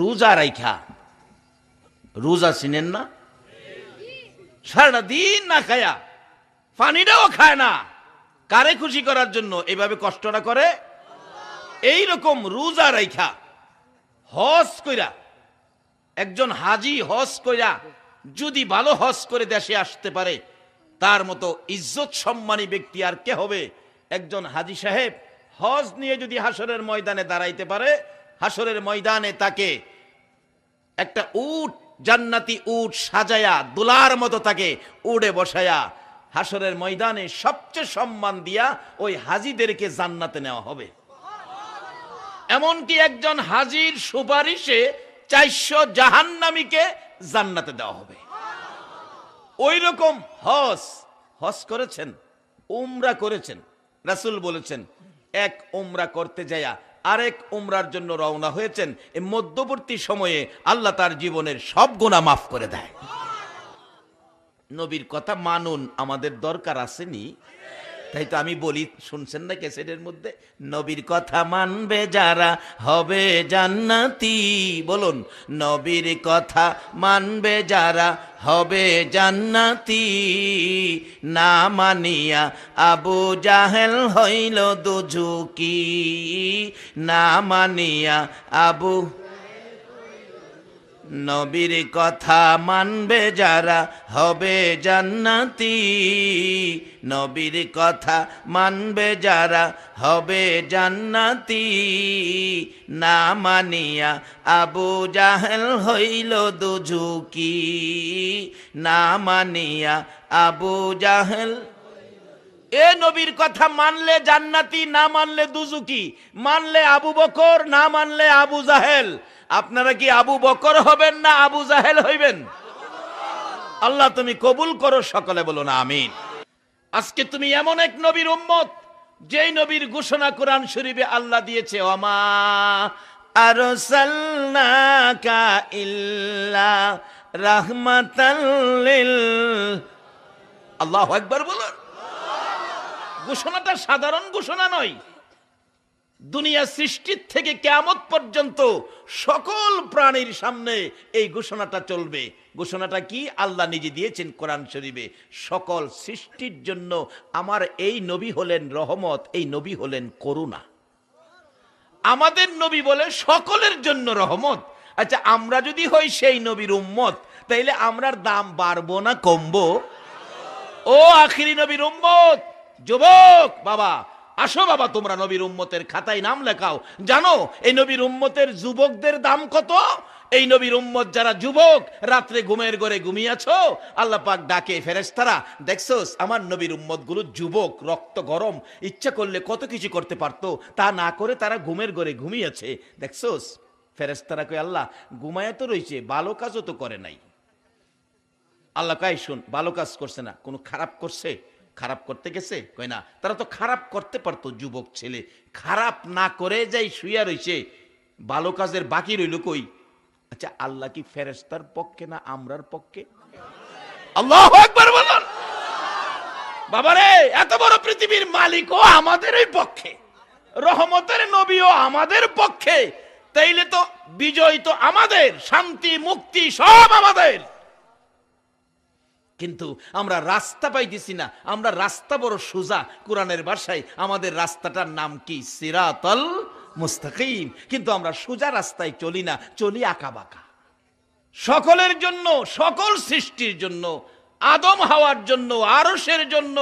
রোজা রাইখা রোজা চিনেন না সারা দিন না খায়া পানিটাও খায় না কারে খুশি করার জন্য এভাবে কষ্টটা করে এই রকম রোজা রাইখা হজ কইরা একজন হাজি হজ কইরা যদি ভালো হজ করে দেশে আসতে পারে তার মতো ইজ্জত সম্মানী ব্যক্তি আর কে হবে একজন হাজি সাহেব হজ নিয়ে যদি হাসরের ময়দানে দাঁড়াইতে পারে হাসরের ময়দানে তাকে একটা উট জান্নাতি উট সাজায়া দুলার মতো তাকে উড়ে বসায়া হাসরের ময়দানে সবচেয়ে সম্মান দিয়া ওই হাজিদেরকে জান্নাতে নেওয়া হবে এমনকি একজন হাজির সুপারিশে চারশো জাহান্নামীকে জান্নাতে দেওয়া হবে ওই রকম হস হস করেছেন উমরা করেছেন রাসুল বলেছেন এক উমরা করতে যায়া আরেক উমরার জন্য রওনা হয়েছেন এই মধ্যবর্তী সময়ে আল্লাহ তার জীবনের সব গোনা মাফ করে দেয় নবীর কথা মানুন আমাদের দরকার আসেনি তাই তো আমি বলি শুনছেন না ক্যাসেটের মধ্যে নবীর কথা মানবে যারা হবে জান্নাতি বলুন নবীর কথা মানবে যারা হবে জান্নাতি না মানিয়া আবু জাহেল হইল দুঝুকি না মানিয়া আবু নবীর কথা মানবে যারা হবে জান্নাতি নবীর কথা মানবে যারা হবে জান্নাতি না মানিয়া আবু জাহেল হইল দুঝুকি না মানিয়া আবু জাহেল এ নবীর কথা মানলে জান্নাতি না মানলে দুজুকি মানলে আবু বকর না মানলে আবু জাহেল আপনারা কি আবু বকর হবেন না আবু জাহেল হইবেন আল্লাহ তুমি কবুল করো সকলে বলো না আমিন আজকে তুমি এমন এক নবীর উম্মত যেই নবীর ঘোষণা কোরআন শরীফে আল্লাহ দিয়েছে অমা আর ইল্লা রাহমাতাল লিল বলুন ঘোষণাটা সাধারণ ঘোষণা নয় দুনিয়া সৃষ্টির থেকে কেমত পর্যন্ত সকল প্রাণীর সামনে এই ঘোষণাটা চলবে ঘোষণাটা কি আল্লাহ নিজে দিয়েছেন কোরআন শরীফে সকল সৃষ্টির জন্য আমার এই নবী হলেন রহমত এই নবী হলেন করুণা আমাদের নবী বলে সকলের জন্য রহমত আচ্ছা আমরা যদি হই সেই নবীর উম্মত তাইলে আমরার দাম বাড়বো না কমবো ও আখিরি নবীর উম্মত যুবক বাবা আসো বাবা তোমরা নবীর উম্মতের খাতায় নাম লেখাও জানো এই নবীর উম্মতের যুবকদের দাম কত এই নবীর উম্মত যারা যুবক রাত্রে ঘুমের ঘরে ঘুমিয়েছ আল্লাহ পাক ডাকে ফেরেস্তারা দেখছোস আমার নবীর উম্মতগুলো যুবক রক্ত গরম ইচ্ছা করলে কত কিছু করতে পারতো তা না করে তারা ঘুমের ঘরে ঘুমিয়েছে দেখছোস ফেরেস্তারা কই আল্লাহ ঘুমায় তো রয়েছে বালো কাজও তো করে নাই আল্লাহ কাই শুন ভালো কাজ করছে না কোনো খারাপ করছে খারাপ করতে গেছে কই না তারা তো খারাপ করতে পারতো যুবক ছেলে খারাপ না করে যাই শুয়া রইছে ভালো কাজের বাকি রইল কই আচ্ছা আল্লাহ কি ফেরেস্তার পক্ষে না আমরার পক্ষে আল্লাহ একবার বলুন বাবারে এত বড় পৃথিবীর মালিকও আমাদেরই পক্ষে রহমতের নবী ও আমাদের পক্ষে তাইলে তো বিজয় তো আমাদের শান্তি মুক্তি সব আমাদের কিন্তু আমরা রাস্তা পাইতেছি না আমরা রাস্তা বড় সোজা কোরআনের বাসায় আমাদের রাস্তাটার নাম কি সিরাতল মুস্তাকিম কিন্তু আমরা সোজা রাস্তায় চলি না চলি আঁকা বাঁকা সকলের জন্য সকল সৃষ্টির জন্য আদম হওয়ার জন্য আরসের জন্য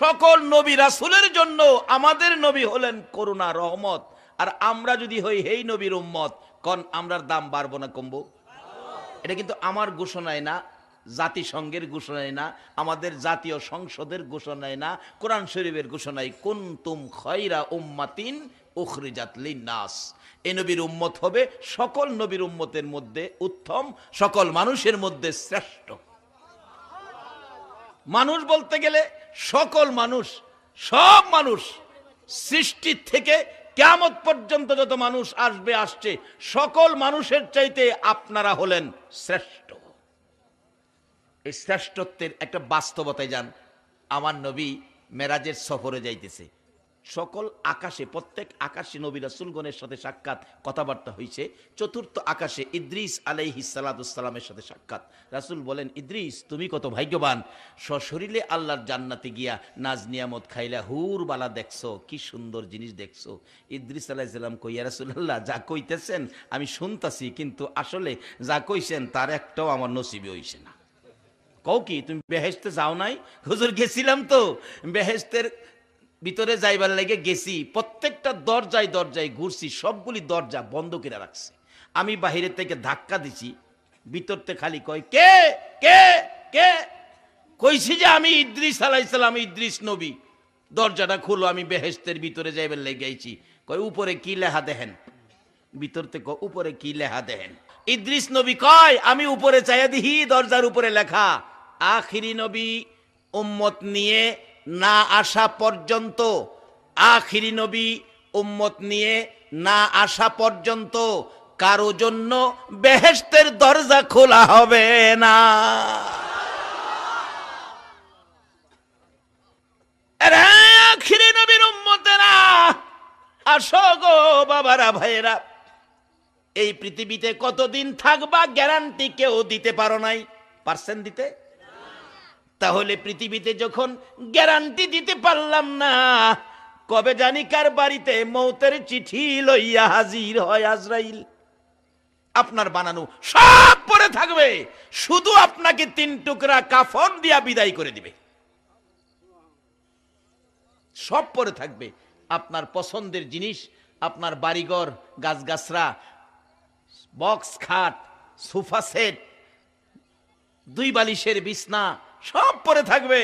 সকল নবী রাসুলের জন্য আমাদের নবী হলেন করুণা রহমত আর আমরা যদি হই হেই নবীর উম্মত কন আমরার দাম বাড়বো না কমবো এটা কিন্তু আমার ঘোষণায় না জাতিসংঘের ঘোষণায় না আমাদের জাতীয় সংসদের ঘোষণায় না কোরআন শরীফের ঘোষণায় কুন্তুম খয়রা উম্মাতিন নাস এ নবীর উম্মত হবে সকল নবীর উম্মতের মধ্যে উত্তম সকল মানুষের মধ্যে শ্রেষ্ঠ মানুষ বলতে গেলে সকল মানুষ সব মানুষ সৃষ্টির থেকে কেমন পর্যন্ত যত মানুষ আসবে আসছে সকল মানুষের চাইতে আপনারা হলেন শ্রেষ্ঠ এই শ্রেষ্ঠত্বের একটা বাস্তবতায় যান আমার নবী মেরাজের সফরে যাইতেছে সকল আকাশে প্রত্যেক আকাশে নবী রাসুলগণের সাথে সাক্ষাৎ কথাবার্তা হয়েছে চতুর্থ আকাশে ইদ্রিস আলাইহি সালাতুসাল্লামের সাথে সাক্ষাৎ রাসুল বলেন ইদ্রিস তুমি কত ভাগ্যবান সশরীলে আল্লাহর জান্নাতে গিয়া নাজ নিয়ামত খাইলা হুর বালা দেখছো কি সুন্দর জিনিস দেখছো ইদ্রিস আলাইসাল্লাম কইয়া রাসুল্লাহ যা কইতেছেন আমি শুনতাছি কিন্তু আসলে যা কইছেন তার একটাও আমার নসিবে হইছে না কও কি তুমি বেহেস্তে যাও নাই হুজুর গেছিলাম তো বেহেস্তের ভিতরে যাইবার লাগে গেছি প্রত্যেকটা দরজায় দরজায় ঘুরছি সবগুলি দরজা বন্ধ করে রাখছে আমি বাহিরে থেকে ধাক্কা দিছি ভিতরতে খালি কয় কে কে কে কইছি যে আমি ইদ্রিস আলাইসালাম ইদ্রিস নবী দরজাটা খুলো আমি বেহেস্তের ভিতরে যাইবার লেগেছি কয় উপরে কি লেহা দেখেন ভিতরতে উপরে কি লেহা দেখেন ইদ্রিস নবী কয় আমি উপরে চাইয়া দিহি দরজার উপরে লেখা আখিরি নবী উম্মত নিয়ে না আসা পর্যন্ত আখিরি নবী উম্মত নিয়ে না আসা পর্যন্ত কারো জন্য বেহেস্তের দরজা খোলা হবে না বাবারা ভাইয়েরা এই পৃথিবীতে কতদিন থাকবা গ্যারান্টি কেউ দিতে পারো নাই পারছেন দিতে তাহলে পৃথিবীতে যখন গ্যারান্টি দিতে পারলাম না কবে জানি কার বাড়িতে মৌতের চিঠি লইয়া হাজির হয় আজরাইল আপনার বানানো সব পরে থাকবে শুধু আপনাকে তিন টুকরা কাফন দিয়া বিদায় করে দিবে সব পরে থাকবে আপনার পছন্দের জিনিস আপনার বাড়িঘর গাছগাছরা বক্স খাট সোফা সেট দুই বালিশের বিছনা সব পরে থাকবে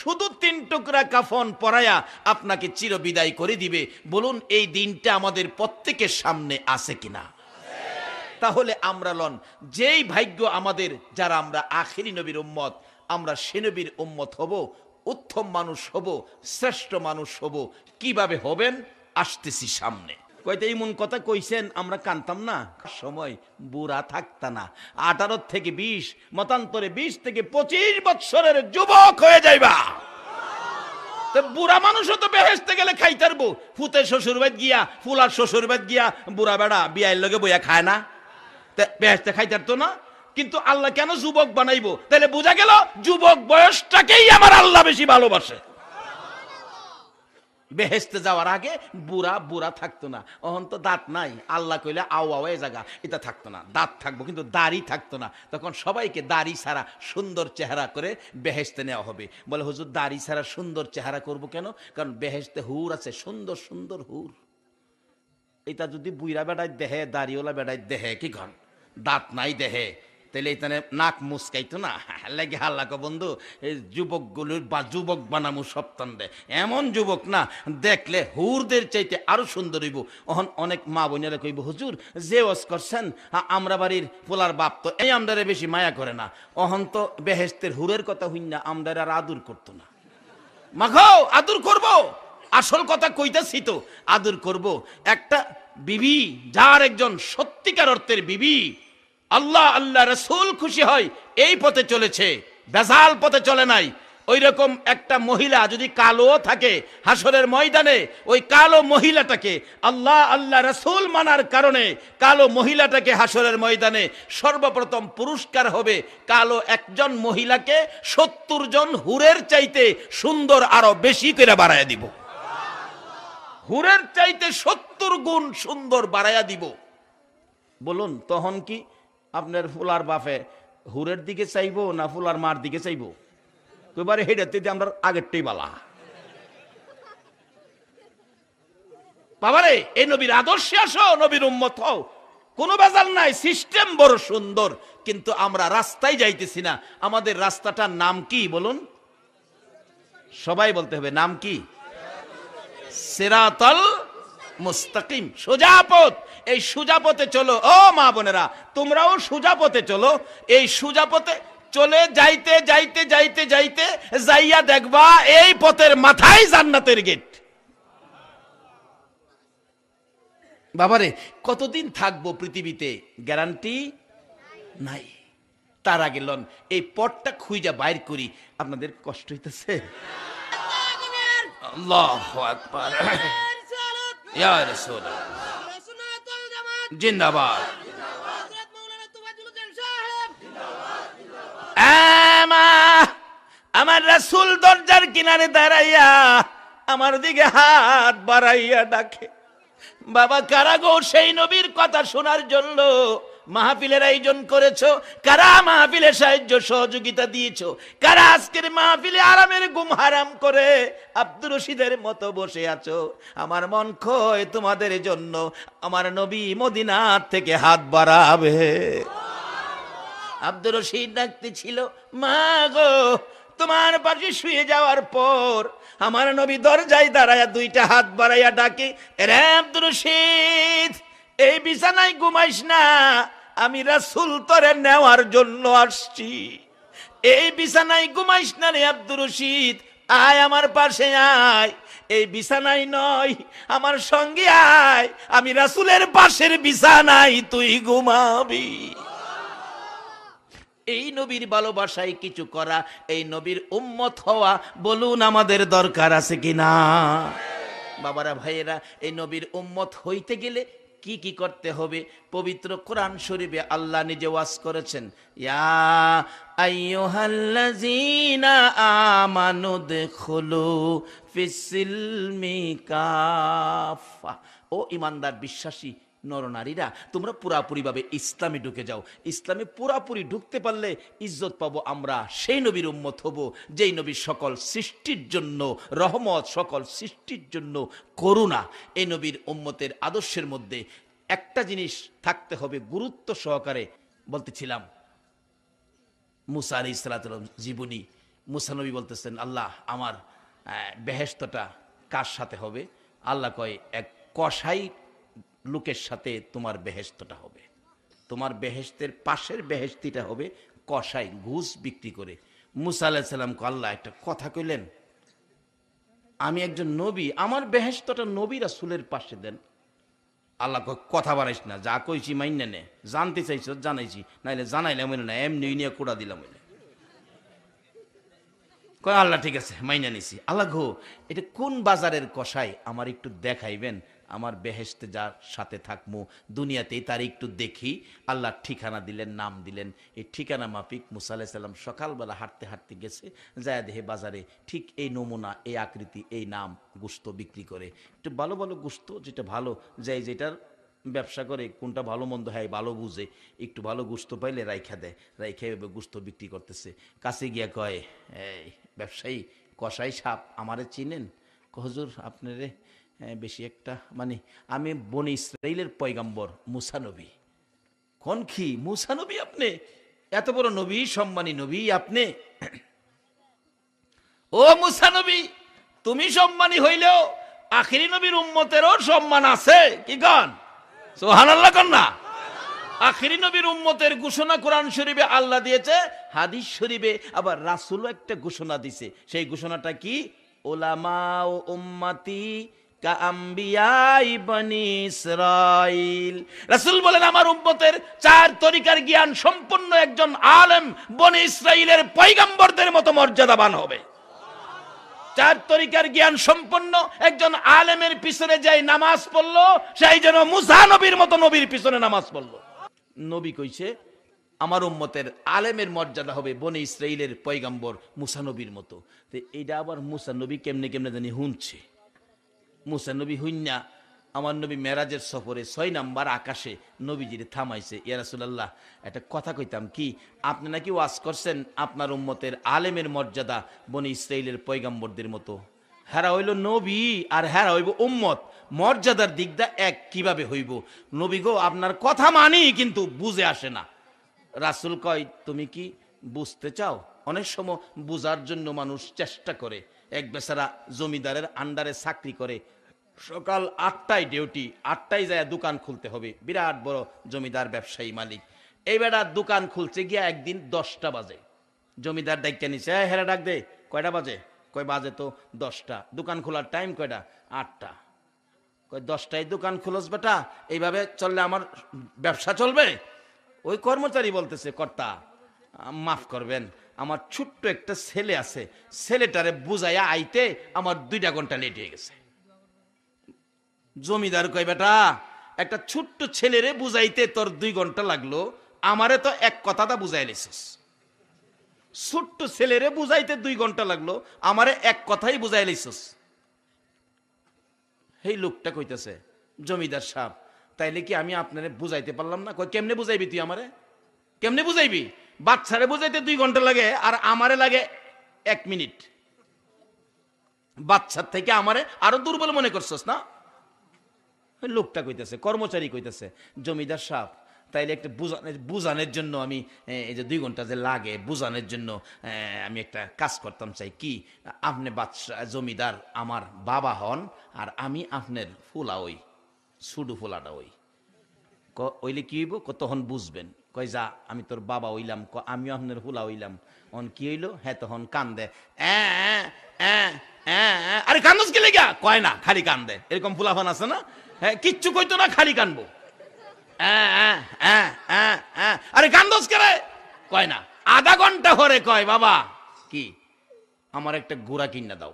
শুধু তিন টুকরা কাফন পরায়া আপনাকে চিরবিদায় করে দিবে বলুন এই দিনটা আমাদের প্রত্যেকের সামনে আছে কিনা তাহলে আমরা লন যেই ভাগ্য আমাদের যারা আমরা আখেরি নবীর উম্মত আমরা সে নবীর উম্মত হব উত্তম মানুষ হব শ্রেষ্ঠ মানুষ হব কিভাবে হবেন আসতেছি সামনে কয়তে এমন কথা কইছেন আমরা কানতাম না সময় বুড়া থাকতা না আঠারো থেকে বিশ মতান্তরে বিশ থেকে পঁচিশ বৎসরের যুবক হয়ে যাইবা বুড়া মানুষও তো বেহেসতে গেলে খাইতার বউ ফুতে শ্বশুর বাদ গিয়া ফুলার শ্বশুর বাদ গিয়া বুড়া বেড়া বিয়ের লগে বইয়া খায় না বেহেসতে খাইতার তো না কিন্তু আল্লাহ কেন যুবক বানাইবো তাহলে বোঝা গেল যুবক বয়সটাকেই আমার আল্লাহ বেশি ভালোবাসে বেহেস্তে যাওয়ার আগে বুড়া বুড়া থাকতো না অহন তো দাঁত নাই আল্লাহ কইলে আও আও এ জায়গা এটা থাকতো না দাঁত থাকবো কিন্তু দাড়ি থাকতো না তখন সবাইকে দাড়ি ছাড়া সুন্দর চেহারা করে বেহেস্তে নেওয়া হবে বলে হুজুর দাড়ি ছাড়া সুন্দর চেহারা করব কেন কারণ বেহেস্তে হুর আছে সুন্দর সুন্দর হুর এটা যদি বুইরা বেড়ায় দেহে দাড়িওয়ালা বেড়ায় দেহে কি ঘন দাঁত নাই দেহে তাহলে এখানে নাক মুসকাইতো না হাল্লা হাল্লাকো বন্ধু এই যুবকগুলোর বা যুবক বানামু সপ্তান দেয় এমন যুবক না দেখলে হুরদের চাইতে আরও সুন্দর হইব অহন অনেক মা বোনেরে কইব হুজুর যে ওস করছেন আমরা বাড়ির পোলার বাপ তো এই আমদারে বেশি মায়া করে না ওহন তো বেহেস্তের হুরের কথা হইন না আমদারে আর আদর করতো না মাখাও আদর করব আসল কথা কইতাছি তো আদর করব একটা বিবি যার একজন সত্যিকার অর্থের বিবি আল্লাহ আল্লাহ রসুল খুশি হয় এই পথে চলেছে বেজাল পথে চলে নাই ওই রকম একটা মহিলা যদি কালো থাকে হাসরের ময়দানে ওই কালো মহিলাটাকে আল্লাহ আল্লাহ রসুল মানার কারণে কালো মহিলাটাকে হাসরের ময়দানে সর্বপ্রথম পুরস্কার হবে কালো একজন মহিলাকে সত্তর জন হুরের চাইতে সুন্দর আরো বেশি করে বাড়াইয়া দিব হুরের চাইতে সত্তর গুণ সুন্দর বাড়াইয়া দিব বলুন তখন কি আপনার ফুলার বাফে হুরের দিকে চাইবো না ফুলার মার দিকে চাইবো এবারে হেডাতে আমরা আগেরটাই বালা বাবারে এই নবীর আদর্শে আসো নবীর উম্মত হও কোনো বেজাল নাই সিস্টেম বড় সুন্দর কিন্তু আমরা রাস্তায় যাইতেছি না আমাদের রাস্তাটার নাম কি বলুন সবাই বলতে হবে নাম কি সেরাতল মুস্তাকিম সোজা পথ এই সুজাপথে চলো ও মা বোনেরা তোমরাও সুজাপথে চলো এই সুজাপথে চলে যাইতে যাইতে যাইতে যাইতে যাইয়া দেখবা এই পথের মাথায় জান্নাতের গেট বাবারে কতদিন থাকবো পৃথিবীতে গ্যারান্টি নাই তার আগে লন এই পটটা খুঁজা বাইর করি আপনাদের কষ্ট হইতেছে আল্লাহ আকবার ইয়া রাসূলুল্লাহ জিন্দাবাদ হ্যাঁ, আমার রাসুল দরজার কিনারে দাঁড়াইয়া আমার দিকে হাত বাড়াইয়া ডাকে বাবা কারাগো সেই নবীর কথা শোনার জন্য মাহফিলের আয়োজন করেছ কারা মাহফিলে সাহায্য সহযোগিতা দিয়েছ কারা আজকের মাহফিলে আরামের গুম হারাম করে আব্দুর রশিদের মতো বসে আছো আমার মন খয় তোমাদের জন্য আমার নবী মদিনার থেকে হাত বাড়াবে আব্দুর রশিদ ডাকতে ছিল মা গো তোমার পাশে শুয়ে যাওয়ার পর আমার নবী দরজায় দাঁড়ায় দুইটা হাত বাড়াইয়া ডাকে রে আব্দুর রশিদ এই বিছানায় ঘুমাইস না আমি রাসুল তরে নেওয়ার জন্য আসছি এই বিছানায় ঘুমাইস না রে আব্দুর রশিদ আয় আমার পাশে আয় এই বিছানায় নয় আমার সঙ্গে আয় আমি রাসুলের পাশের বিছানায় তুই ঘুমাবি এই নবীর ভালোবাসায় কিছু করা এই নবীর উম্মত হওয়া বলুন আমাদের দরকার আছে কিনা বাবারা ভাইয়েরা এই নবীর উম্মত হইতে গেলে কি কি করতে হবে পবিত্র কোরআন শরীফে আল্লাহ নিজে ওয়াজ করেছেন ইয়া আমানু দেখলো কাফা ও ইমানদার বিশ্বাসী নরনারীরা তোমরা পুরাপুরিভাবে ইসলামে ঢুকে যাও ইসলামে পুরাপুরি ঢুকতে পারলে ইজ্জত পাবো আমরা সেই নবীর উম্মত হব যেই নবী সকল সৃষ্টির জন্য রহমত সকল সৃষ্টির জন্য করুণা এই নবীর উম্মতের আদর্শের মধ্যে একটা জিনিস থাকতে হবে গুরুত্ব সহকারে বলতেছিলাম মুসা আলি ইসলাতুল জীবনী মুসানবী বলতেছেন আল্লাহ আমার বেহেস্তটা কার সাথে হবে আল্লাহ কয় এক কষাই লোকের সাথে তোমার বেহেস্তটা হবে তোমার বেহেস্তের পাশের বেহেস্তিটা হবে কষাই ঘুষ বিক্রি করে মুসা আলাহিসাল্লামকে আল্লাহ একটা কথা কইলেন আমি একজন নবী আমার বেহেস্তটা নবী রাসুলের পাশে দেন আল্লাহ কথা বাড়াইস না যা কইছি মাইনে নে জানতে চাইছ জানাইছি নাইলে জানাইলাম না এমনি নিয়ে কোড়া দিলাম কয় আল্লাহ ঠিক আছে মাইনা নিছি আল্লাহ ঘো এটা কোন বাজারের কষাই আমার একটু দেখাইবেন আমার বেহেস্তে যার সাথে থাকমু দুনিয়াতেই তার একটু দেখি আল্লাহর ঠিকানা দিলেন নাম দিলেন এই ঠিকানা মাফিক মুসা সাল্লাম সকালবেলা হাঁটতে হাঁটতে গেছে যায় দেহে বাজারে ঠিক এই নমুনা এই আকৃতি এই নাম গুস্ত বিক্রি করে একটু ভালো ভালো গুস্ত যেটা ভালো যাই যেটার ব্যবসা করে কোনটা ভালো মন্দ হয় ভালো বুঝে একটু ভালো গুস্ত পাইলে রাইখা দেয় রাইখা এভাবে গুস্ত বিক্রি করতেছে কাছে গিয়া কয় এই ব্যবসায়ী কষাই সাপ আমারে চিনেন কহজুর আপনারে হ্যাঁ, বেশি একটা মানে আমি বনি ইসরাইলের পয়গাম্বর মুসানবী কোন কি মুসানবী আপনি এত বড় নবী সম্মানী নবী আপনি ও মুসানবী তুমি সম্মানী হইলেও আখিরি নবীর উম্মতেরও সম্মান আছে কি কন সোহানাল্লাহ কন না আখিরি নবীর উম্মতের ঘোষণা কোরআন শরীফে আল্লাহ দিয়েছে হাদিস শরীফে আবার রাসুলও একটা ঘোষণা দিছে সেই ঘোষণাটা কি ওলামা ও উম্মাতি রাসুল বলেন আমার উম্মতের চার তরিকার জ্ঞান সম্পন্ন একজন আলেম বনে মতো মর্যাদাবান হবে চার তরিকার জ্ঞান একজন আলেমের পিছনে যাই নামাজ পড়লো সেই যেন মুসা নবীর মতো নবীর পিছনে নামাজ পড়লো নবী কইছে আমার উম্মতের আলেমের মর্যাদা হবে বনে ইসরায়েলের পৈগম্বর মুসানবীর মতো এইটা আবার মুসানবী কেমনে কেমনে জানি হুনছে মুসানবী হুইন্যা আমার নবী মেরাজের সফরে ছয় নাম্বার আকাশে নবীজির থামাইছে ইয়ারাসুল্লাহ একটা কথা কইতাম কি আপনি নাকি ওয়াজ করছেন আপনার উম্মতের আলেমের মর্যাদা বনি ইসরায়েলের পৈগাম্বরদের মতো হেরা হইল নবী আর হেরা হইব উম্মত মর্যাদার দিকটা এক কিভাবে হইব নবী গো আপনার কথা মানি কিন্তু বুঝে আসে না রাসুল কয় তুমি কি বুঝতে চাও অনেক সময় বুঝার জন্য মানুষ চেষ্টা করে এক বেচারা জমিদারের আন্ডারে চাকরি করে সকাল আটটায় ডিউটি আটটায় যায় দোকান খুলতে হবে বিরাট বড় জমিদার ব্যবসায়ী মালিক এই বেড়ার দোকান খুলছে গিয়া একদিন দশটা বাজে জমিদার ডাইকা নিছে হেরা ডাক দে কয়টা বাজে কয় বাজে তো দশটা দোকান খোলার টাইম কয়টা আটটা কয় দশটায় দোকান খুলস বেটা এইভাবে চললে আমার ব্যবসা চলবে ওই কর্মচারী বলতেছে কর্তা মাফ করবেন আমার ছোট্ট একটা ছেলে আছে ছেলেটারে বুঝাইয়া আইতে আমার দুইটা ঘন্টা লেট হয়ে গেছে জমিদার কয় বেটা একটা ছোট্ট ছেলেরে বুঝাইতে তোর দুই ঘন্টা লাগলো আমারে তো এক কথাটা বুঝাই লিছিস ছোট্ট ছেলেরে বুঝাইতে দুই ঘন্টা লাগলো আমারে এক কথাই বুঝাই লিছিস এই লোকটা কইতেছে জমিদার সাহেব তাইলে কি আমি আপনারে বুঝাইতে পারলাম না কেমনে বুঝাইবি তুই আমারে কেমনে বুঝাইবি বাচ্চারে বুঝাইতে দুই ঘন্টা লাগে আর আমারে লাগে এক মিনিট বাচ্চার থেকে আমারে আরো দুর্বল মনে করছস না লোকটা কইতেছে কর্মচারী কইতেছে জমিদার সাপ তাইলে একটা বুঝানের বুঝানোর জন্য আমি এই যে দুই ঘন্টা যে লাগে বুঝানোর জন্য আমি একটা কাজ করতাম চাই কি আপনি বাচ্চা জমিদার আমার বাবা হন আর আমি আপনার ফুলা ওই সুডু ফুলাটা ওই ওইলে কি হইব কতক্ষণ বুঝবেন কই যা আমি তোর বাবা হইলাম ক আমি আপনার হুলা হইলাম অন কি হইলো হ্যাঁ তখন কান্দে আরে কান্দস কি গা কয় না খালি কান্দে এরকম ফুলাফান আছে না হ্যাঁ কিচ্ছু কইতো না খালি কানবো আরে কান্দস কেরে কয় না আধা ঘন্টা হরে কয় বাবা কি আমার একটা ঘোড়া কিনা দাও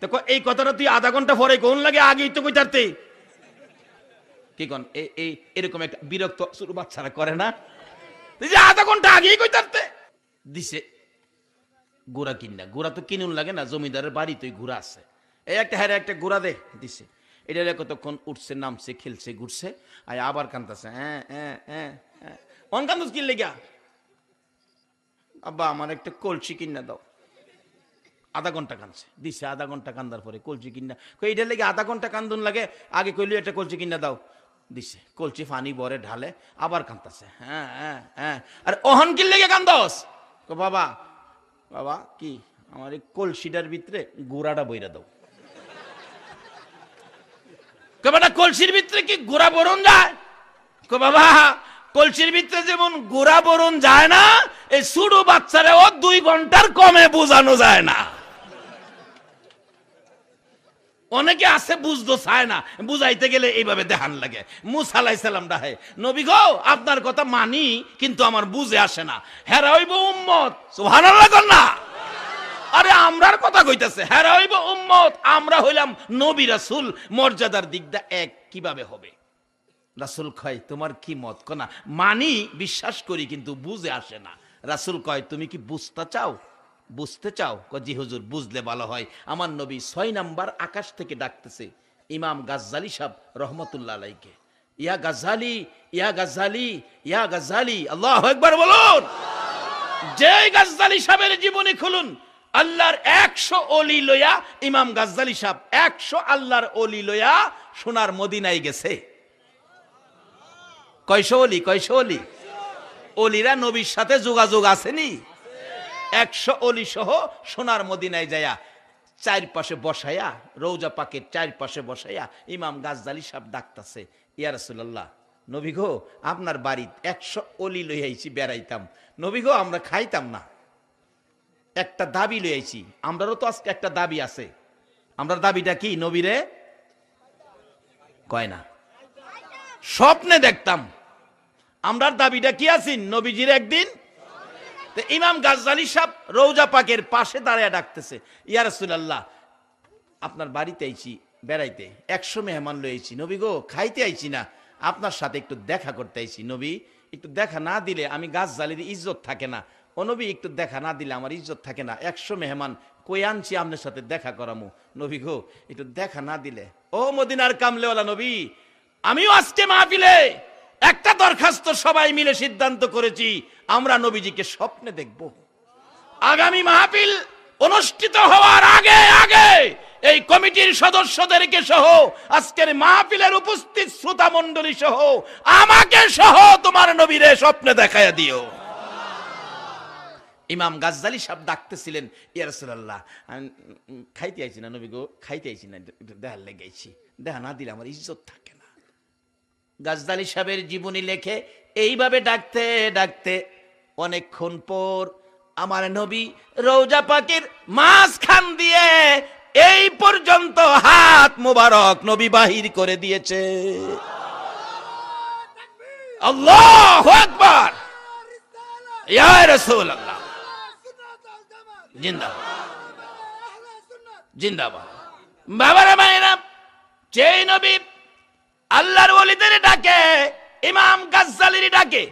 তো এই কথাটা তুই আধা ঘন্টা পরে কোন লাগে আগে তো কই তারতে কি কোন এই এরকম একটা বিরক্ত শুরু বাচ্চারা করে না আধা ঘন্টা আগেই কই তারতে দিছে গোড়া কিনা গুড়া তো কিনুন লাগে না জমিদারের বাড়িতে তুই আছে এই একটা হ্যাঁ একটা গুড়া দে দিছে এটা কতক্ষণ উঠছে নামছে খেলছে ঘুরছে আর আবার কান্দাছে হ্যাঁ হ্যাঁ হ্যাঁ হ্যাঁ অন কান্দাস কিনলে গিয়া আব্বা আমার একটা কলসি কিনা দাও আধা ঘন্টা কানছে দিছে আধা ঘন্টা কান্দার পরে কলসি কিনা কই এটা লেগে আধা ঘন্টা কান্দুন লাগে আগে কইলি একটা কলসি কিনা দাও দিছে কলচি ফানি বরে ঢালে আবার কান্দাছে হ্যাঁ হ্যাঁ হ্যাঁ আরে ওহন কি কান্দস কো বাবা বাবা কি আমার এই কলসিটার ভিতরে গোড়াটা বইরা দাও বেটা কলসির ভিতরে কি গোড়া বরণ যায় কো বাবা কলসির ভিতরে যেমন গোড়া বরণ যায় না এই সুড়ো বাচ্চারে ও দুই ঘন্টার কমে বোঝানো যায় না অনেকে আছে বুঝতো চায় না বুঝাইতে গেলে এইভাবে দেহান লাগে মুসালাইসালাম ডাহে নবী গো আপনার কথা মানি কিন্তু আমার বুঝে আসে না হেরা হইব উম্মত সুহান না আরে আমরার কথা কইতাছে হেরা হইব উম্মত আমরা হইলাম নবী রাসূল মর্যাদার দিকটা এক কিভাবে হবে রাসুল কয় তোমার কি মত কনা মানি বিশ্বাস করি কিন্তু বুঝে আসে না রাসূল কয় তুমি কি বুঝতে চাও বুঝতে চাও কী হুজুর বুঝলে ভালো হয় আমার নবী ছয় নাম্বার আকাশ থেকে ডাকতেছে ইমাম গাজ্জালি সাহ রহমতুল্লাহ আলাইকে ইয়া গাজ্জালি ইয়া গাজ্জালি ইয়া গাজ্জালি আল্লাহ একবার বলুন যে গাজ্জালি সাহেবের জীবনী খুলুন আল্লাহর একশো অলি লয়া ইমাম গাজ্জালি সাহ একশো আল্লাহর অলি লয়া সোনার মদিনায় গেছে কয়শো অলি কয়শো অলি অলিরা নবীর সাথে যোগাযোগ আসেনি একশো অলি সহ সোনার মদিনায় যায়া চারপাশে বসাইয়া রৌজা পাকের চারপাশে বসাইয়া ইমাম গাজদালি সাহ ডাকতাছে ইয়ারসুল্লাহ নবী গো আপনার বাড়িত একশো অলি লইয়াইছি বেড়াইতাম নবী আমরা খাইতাম না একটা দাবি লইয়াইছি আমরারও তো আজকে একটা দাবি আছে আমরা দাবিটা কি নবীরে কয় না স্বপ্নে দেখতাম আমরার দাবিটা কি আছি নবীজির একদিন তো ইমাম গাজ্জালি সাহ রৌজা পাকের পাশে দাঁড়ায় ডাকতেছে ইয়ারসুল্লাহ আপনার বাড়িতে আইছি বেড়াইতে একশো মেহমান লইছি নবী গো খাইতে আইছি না আপনার সাথে একটু দেখা করতে আইছি নবী একটু দেখা না দিলে আমি গাছ জালির ইজ্জত থাকে না অনবী একটু দেখা না দিলে আমার ইজ্জত থাকে না একশো মেহমান কই আনছি আপনার সাথে দেখা করামু নবী গো একটু দেখা না দিলে ও মদিনার কামলেওয়ালা নবী আমিও আজকে মাহফিলে একটা দরখাস্ত সবাই মিলে সিদ্ধান্ত করেছি আমরা নবীজিকে স্বপ্নে দেখব আগামী মাহফিল অনুষ্ঠিত হওয়ার আগে আগে এই কমিটির সদস্যদেরকে সহ আজকের মাহফিলের উপস্থিত শ্রোতা মন্ডলী সহ আমাকে সহ তোমার নবীরে স্বপ্নে দেখায় দিও ইমাম গাজ্জালি সাহেব ডাকতেছিলেন ইয়ারসুল্লাহ খাইতে আইছি না নবী গো খাইতে আইছি না দেখার লেগেছি দেহা না দিলে আমার ইজ্জত থাকে গাজদালি সাহেবের জীবনী লেখে এইভাবে ডাকতে ডাকতে অনেকক্ষণ পর আমার নবী রৌজা পাখির মাঝখান দিয়ে এই পর্যন্ত হাত মুবারক নবী বাহির করে দিয়েছে আল্লাহ জিন্দাবাদ জিন্দাবাদ মায়েরা যেই নবী আল্লাহর ওলিদের ডাকে ইমাম গাজ্জালির ডাকে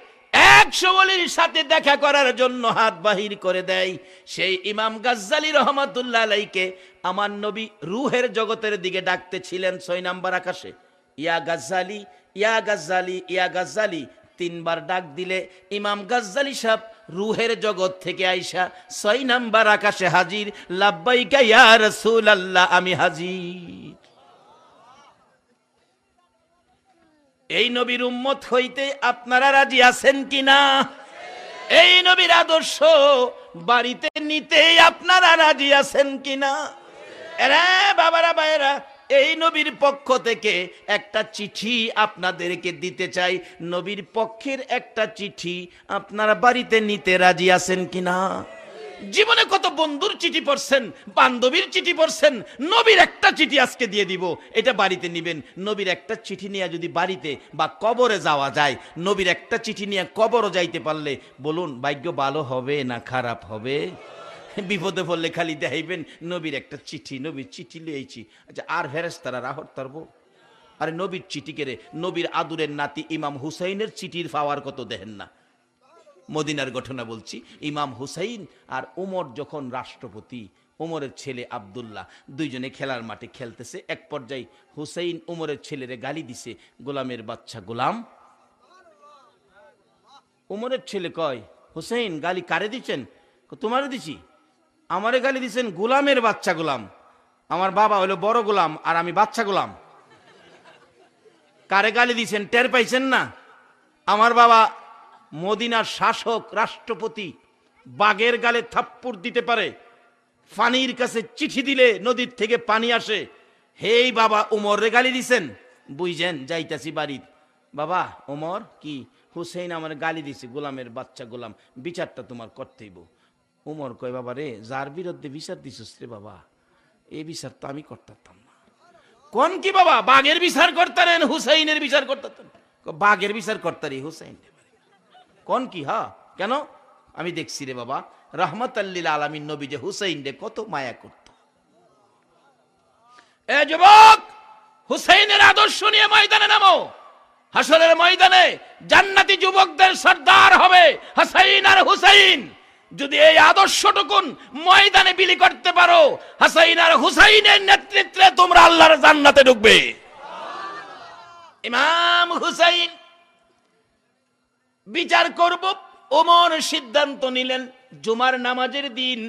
একশো ওলির সাথে দেখা করার জন্য হাত বাহির করে দেয় সেই ইমাম গাজ্জালি রহমতুল্লাহ আলাইকে আমার নবী রুহের জগতের দিকে ডাকতে ছিলেন ছয় নাম্বার আকাশে ইয়া গাজ্জালি ইয়া গাজ্জালি ইয়া গাজ্জালি তিনবার ডাক দিলে ইমাম গাজ্জালি সাহ রুহের জগৎ থেকে আইসা ছয় নাম্বার আকাশে হাজির লাব্বাইকা ইয়া আল্লাহ আমি হাজির এই নবীর উম্মত হইতে আপনারা রাজি আছেন কি না এই নবীর আদর্শ বাড়িতে নিতে আপনারা রাজি আছেন কি না বাবারা বাইরা এই নবীর পক্ষ থেকে একটা চিঠি আপনাদেরকে দিতে চাই নবীর পক্ষের একটা চিঠি আপনারা বাড়িতে নিতে রাজি আছেন কি না জীবনে কত বন্ধুর চিঠি পড়ছেন বান্ধবীর চিঠি পড়ছেন নবীর একটা চিঠি আজকে দিয়ে দিব এটা বাড়িতে নিবেন নবীর একটা চিঠি নিয়ে যদি বাড়িতে বা কবরে যাওয়া যায় নবীর একটা চিঠি নিয়ে কবরও যাইতে পারলে বলুন ভাগ্য ভালো হবে না খারাপ হবে বিপদে পড়লে খালি দেখাইবেন নবীর একটা চিঠি নবীর চিঠি লিয়েছি আচ্ছা আর ফেরেস তারা রাহর তারবো আরে নবীর চিঠি কেড়ে নবীর আদুরের নাতি ইমাম হুসাইনের চিঠির পাওয়ার কত দেখেন না মদিনার ঘটনা বলছি ইমাম হুসাইন আর ওমর যখন রাষ্ট্রপতি ওমরের ছেলে আবদুল্লাহ দুইজনে খেলার মাঠে খেলতেছে এক পর্যায়ে হুসাইন ওমরের ছেলেরে গালি দিছে গোলামের বাচ্চা গোলাম ওমরের ছেলে কয় হুসাইন গালি কারে দিচ্ছেন তোমারে দিছি আমারে গালি দিচ্ছেন গোলামের বাচ্চা গোলাম আমার বাবা হলো বড় গোলাম আর আমি বাচ্চা গোলাম কারে গালি দিছেন টের পাইছেন না আমার বাবা মদিনার শাসক রাষ্ট্রপতি বাগের গালে থাপ্পড় দিতে পারে ফানির কাছে চিঠি দিলে নদীর থেকে পানি আসে হেই বাবা উমর রে গালি দিছেন বুঝছেন যাইতাছি বাড়ির বাবা ওমর কি হুসেন আমার গালি দিছে গোলামের বাচ্চা গোলাম বিচারটা তোমার করতেইব উমর কয় বাবা রে যার বিরুদ্ধে বিচার দিছিস রে বাবা এ বিচার তো আমি করতাম না কোন কি বাবা বাঘের বিচার করতারেন হুসাইনের বিচার করতাম বাঘের বিচার করতারি রে কন কি হা কেন আমি দেখছি রে বাবা রহমত আল্লিল আলমিন নবী যে হুসাইন রে কত মায়া করত এ যুবক হুসাইনের আদর্শ নিয়ে ময়দানে নামো হাসরের ময়দানে জান্নাতি যুবকদের সর্দার হবে হাসাইন আর হুসাইন যদি এই আদর্শটুকুন ময়দানে বিলি করতে পারো হাসাইন আর হুসাইনের নেতৃত্বে তোমরা আল্লাহর জান্নাতে ঢুকবে ইমাম হুসাইন বিচার করব ওমর সিদ্ধান্ত নিলেন জুমার নামাজের দিন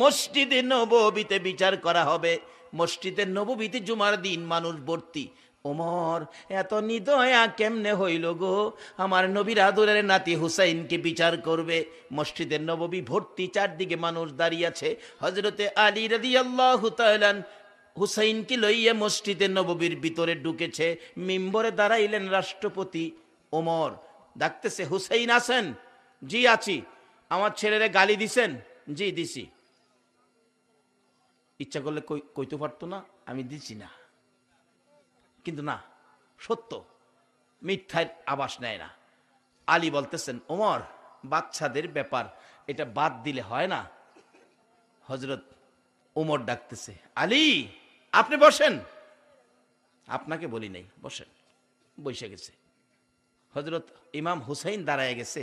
মসজিদে নবীতে বিচার করা হবে মসজিদে নবীতে জুমার দিন মানুষ ভর্তি ওমর এত নিদয়া কেমনে হইল গো আমার নবীর আদরের নাতি হুসাইনকে বিচার করবে মসজিদের নবী ভর্তি চারদিকে মানুষ দাঁড়িয়ে আছে হজরতে আলী রদি আল্লাহ হুসাইনকে লইয়া মসজিদের নববীর ভিতরে ঢুকেছে মিম্বরে দাঁড়াইলেন রাষ্ট্রপতি ওমর ডাকতেছে হুসেইন আছেন জি আছি আমার ছেলেরে গালি দিছেন জি দিছি ইচ্ছা করলে কইতে পারতো না আমি দিছি না কিন্তু না সত্য মিথ্যার আবাস নেয় না আলী বলতেছেন ওমর বাচ্চাদের ব্যাপার এটা বাদ দিলে হয় না হজরত ওমর ডাকতেছে আলী আপনি বসেন আপনাকে বলি নাই বসেন বৈশা গেছে হজরত ইমাম হুসাইন দাঁড়ায় গেছে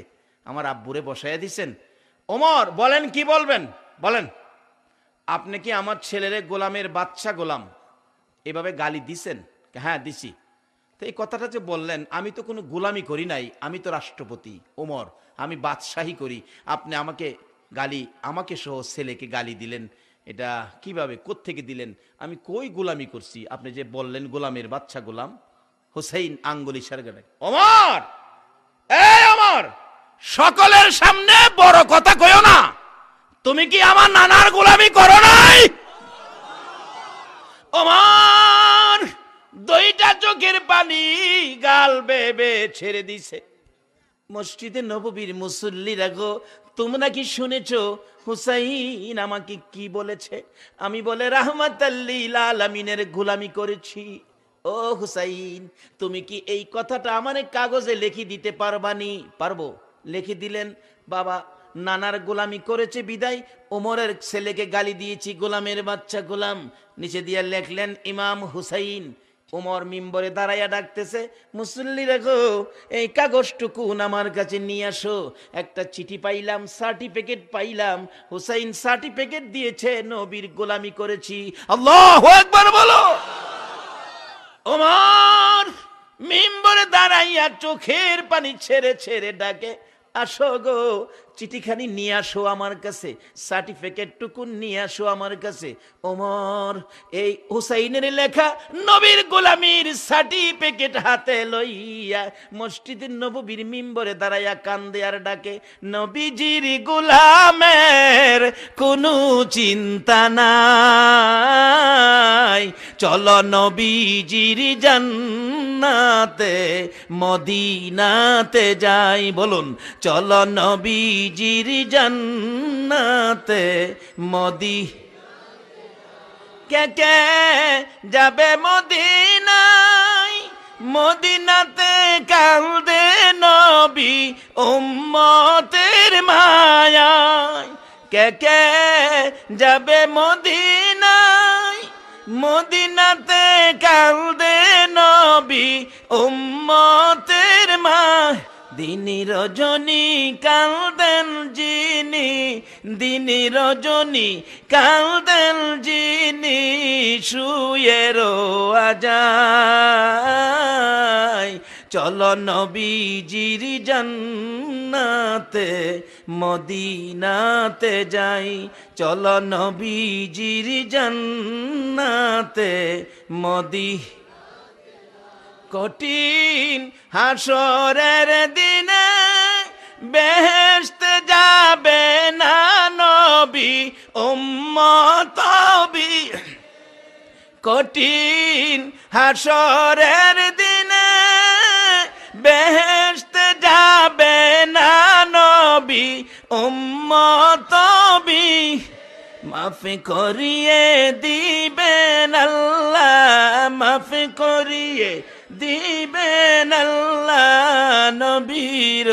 আমার আব্বুরে বসাইয়া দিছেন ওমর বলেন কি বলবেন বলেন আপনি কি আমার ছেলেরে গোলামের বাচ্চা গোলাম এভাবে গালি দিছেন হ্যাঁ দিছি তো এই কথাটা যে বললেন আমি তো কোনো গোলামি করি নাই আমি তো রাষ্ট্রপতি ওমর আমি বাদশাহী করি আপনি আমাকে গালি আমাকে সহ ছেলেকে গালি দিলেন এটা কিভাবে থেকে দিলেন আমি কই গোলামি করছি আপনি যে বললেন গোলামের বাচ্চা গোলাম হুসেইন আঙ্গুলি ইশারা করে অমর এই ওমর সকলের সামনে বড় কথা কইও না তুমি কি আমার নানার গোলামি করো নাই অমর দুইটা চোখের পানি গাল বেবে ছেড়ে দিছে মসজিদে নববীর মুসল্লিরা গো তোমরা কি শুনেছ হুসাইন আমাকে কি বলেছে আমি বলে রাহমাত লাল আলামিনের গোলামি করেছি ও হুসাইন তুমি কি এই কথাটা আমার কাগজে লিখে দিতে পারবানি পারবো লিখে দিলেন বাবা নানার গোলামি করেছে বিদায় ওমরের ছেলেকে গালি দিয়েছি গোলামের বাচ্চা গোলাম নিচে দিয়ে লেখলেন ইমাম হুসাইন ওমর মিম্বরে দাঁড়াইয়া ডাকতেছে মুসল্লি রাখো এই কাগজটুকুন আমার কাছে নিয়ে আসো একটা চিঠি পাইলাম সার্টিফিকেট পাইলাম হুসাইন সার্টিফিকেট দিয়েছে নবীর গোলামি করেছি আল্লাহ একবার বলো ওমর মিম্বরে দাঁড়াইয়া চোখের পানি ছেড়ে ছেড়ে ডাকে আসো গো চিঠিখানি নিয়ে আসো আমার কাছে সার্টিফিকেটটুকু নিয়ে আসো আমার কাছে ওমর এই হুসাইনের লেখা নবীর গোলামীর সার্টিফিকেট হাতে লইয়া মসজিদের নবীর মিম্বরে দাঁড়াইয়া কান্দে আর ডাকে নবীজির গোলামের কোনো চিন্তা নাই চল নবীজির জান্নাতে মদিনাতে যাই বলুন চল নবী নবীজির জান্নাতে মদি কে কে যাবে মদিনাই মদিনাতে দে নবী উম্মতের মায়াই কে কে যাবে মদিনাই মদিনাতে দে নবী উম্মত দিনী রজনী কাল দেন জিনি দিনী রজনী কাল দেন জিনি শুয়ের আজায় চল জিরি জান্নাতে মদিনাতে যাই চল জিরি জান্নাতে মদিনা কঠিন হাসরের দিনে বেহেস্ত যাবে না নবী উম্মতবি কঠিন হাসরের দিনে বেহেস্ত যাবে না নবী উম্মতবি মাফি করিয়ে দিবেন আল্লাহ মাফি করিয়ে দিবেন নবীর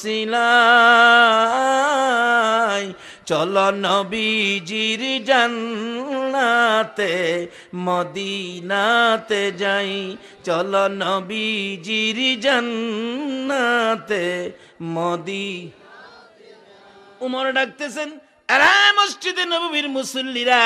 শিলাই চল নবীজির জান্নাতে মদিনাতে যাই চল নবীজির জান্নাতে মদি উমর ডাকতেছেন আরে মসজিদে নবীর মুসল্লিরা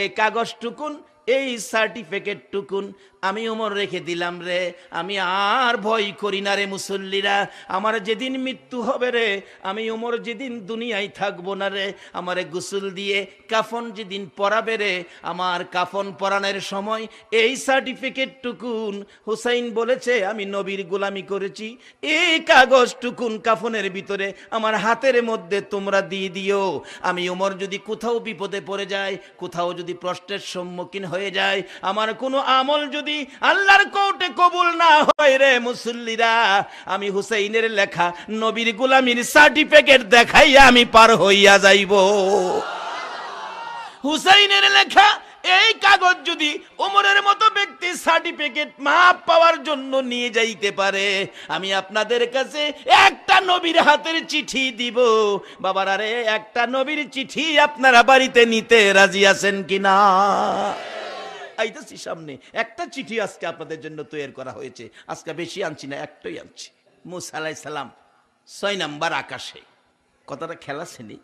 এই কাগজ টুকুন এই সার্টিফিকেট টুকুন আমি ওমর রেখে দিলাম রে আমি আর ভয় করি না রে মুসল্লিরা আমার যেদিন মৃত্যু হবে রে আমি ওমর যেদিন দুনিয়ায় থাকবো না রে আমারে গোসল দিয়ে কাফন যেদিন পরাবে রে আমার কাফন পরানের সময় এই সার্টিফিকেট টুকুন হুসাইন বলেছে আমি নবীর গোলামি করেছি এই কাগজ টুকুন কাফনের ভিতরে আমার হাতের মধ্যে তোমরা দিয়ে দিও আমি ওমর যদি কোথাও বিপদে পড়ে যায় কোথাও যদি প্রশ্নের সম্মুখীন হয়ে যায় আমার কোনো আমল যদি যদি আল্লাহর কোর্টে কবুল না হয় রে মুসল্লিরা আমি হুসেইনের লেখা নবীর গুলামীর সার্টিফিকেট দেখাইয়া আমি পার হইয়া যাইব হুসাইনের লেখা এই কাগজ যদি উমরের মতো ব্যক্তি সার্টিফিকেট মাপ পাওয়ার জন্য নিয়ে যাইতে পারে আমি আপনাদের কাছে একটা নবীর হাতের চিঠি দিব বাবার আরে একটা নবীর চিঠি আপনারা বাড়িতে নিতে রাজি আছেন কিনা আইতেছি সামনে একটা চিঠি আজকে আপনাদের জন্য তৈরি করা হয়েছে আজকে বেশি আনছি না একটাই আনছি মুসা আলাই সালাম ছয় নাম্বার আকাশে কথাটা খেলা শ্রেণী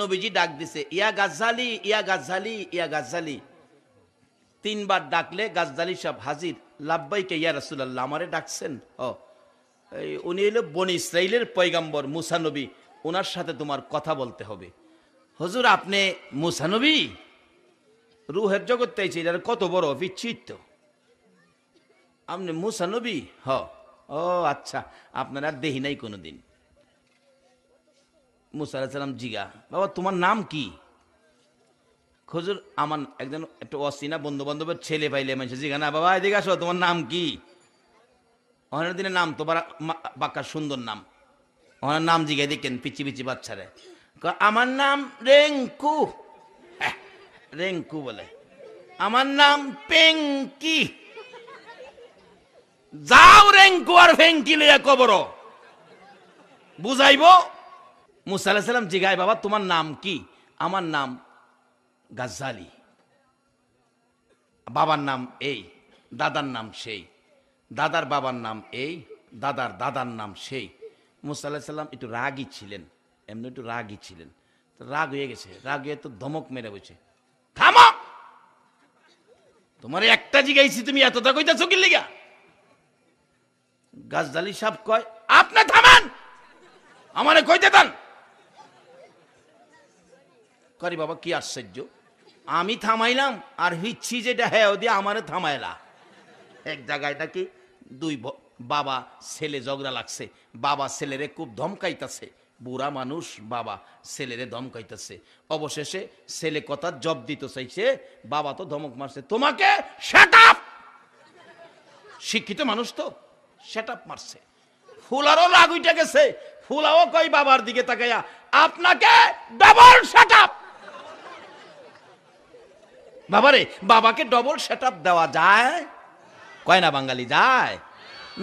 নবীজি ডাক দিছে ইয়া গাজালি ইয়া গাজালি ইয়া গাজালি তিনবার ডাকলে গাজদালি সব হাজির লাভবাইকে ইয়া রাসুল্লাহ আমারে ডাকছেন ও উনি হইল বনি ইসরাইলের পৈগম্বর মুসানবী ওনার সাথে তোমার কথা বলতে হবে হজুর আপনি মুসানবী রুহের জগৎটাই তাইছে এটা কত বড় বিচ্ছিত আপনি মুসা নবী হ ও আচ্ছা আপনার আর দেহি নাই কোনোদিন দিন মুসা আলাইসালাম জিগা বাবা তোমার নাম কি খজুর আমার একজন একটা অসিনা বন্ধু বান্ধবের ছেলে পাইলে মানুষ জিগা না বাবা এদিকে আসো তোমার নাম কি অহনের দিনের নাম তোমার বাক্কা সুন্দর নাম ওনার নাম জিগাই দেখেন পিচি পিচি বাচ্চারে আমার নাম রেঙ্কু হ্যাঁ রেঙ্কু বলে আমার নাম পেঙ্কি যাও রেঙ্কু আর ফেঙ্কি লিয়া কবর বুঝাইব মুসা সালাম জিগায় বাবা তোমার নাম কি আমার নাম গাজ্জালি বাবার নাম এই দাদার নাম সেই দাদার বাবার নাম এই দাদার দাদার নাম সেই মুসাল্লাহাম সাল্লাম একটু রাগই ছিলেন এমনি একটু রাগই ছিলেন রাগ হয়ে গেছে রাগ হয়ে তো ধমক মেরে বসে থামো তোমার একটা জিগাইছি তুমি এতটা কইতা কি লিগা গাছদালি সাপ কয় আপনি থামান আমারে কইতে দেন করি বাবা কি আশ্চর্য আমি থামাইলাম আর হিচ্ছি যেটা হ্যাঁ ওদি আমারে থামাইলা এক জায়গায় নাকি দুই বাবা ছেলে ঝগড়া লাগছে বাবা ছেলেরে খুব ধমকাইতাছে বুড়া মানুষ বাবা ছেলেরে ধমকাইতেছে অবশেষে ছেলে কথা জব দিতে চাইছে বাবা তো ধমক মারছে তোমাকে শিক্ষিত মানুষ তো সেটাপ মারছে ফুলারও রাগ উঠে গেছে ফুলাও কই বাবার দিকে তাকাইয়া আপনাকে ডাবল সেটাপ বাবারে বাবাকে ডবল সেট দেওয়া যায় কয় না বাঙালি যায়